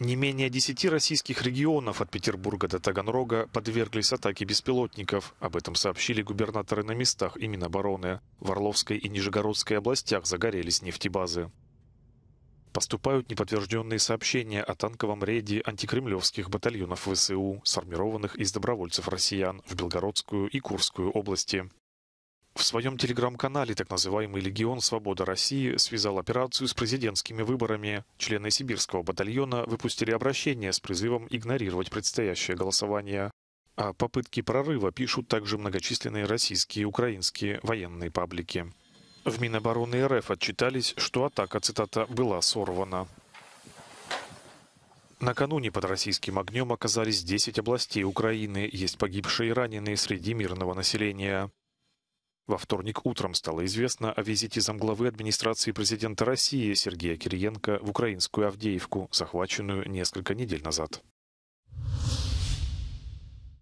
Не менее 10 российских регионов от Петербурга до Таганрога подверглись атаке беспилотников. Об этом сообщили губернаторы на местах и Минобороны. В Орловской и Нижегородской областях загорелись нефтебазы. Поступают неподтвержденные сообщения о танковом рейде антикремлевских батальонов ВСУ, сформированных из добровольцев россиян в Белгородскую и Курскую области. В своем телеграм-канале так называемый «Легион Свобода России» связал операцию с президентскими выборами. Члены сибирского батальона выпустили обращение с призывом игнорировать предстоящее голосование. О попытке прорыва пишут также многочисленные российские и украинские военные паблики. В Минобороны РФ отчитались, что атака, цитата, «была сорвана». Накануне под российским огнем оказались 10 областей Украины, есть погибшие и раненые среди мирного населения. Во вторник утром стало известно о визите замглавы администрации президента России Сергея Кириенко в украинскую Авдеевку, захваченную несколько недель назад.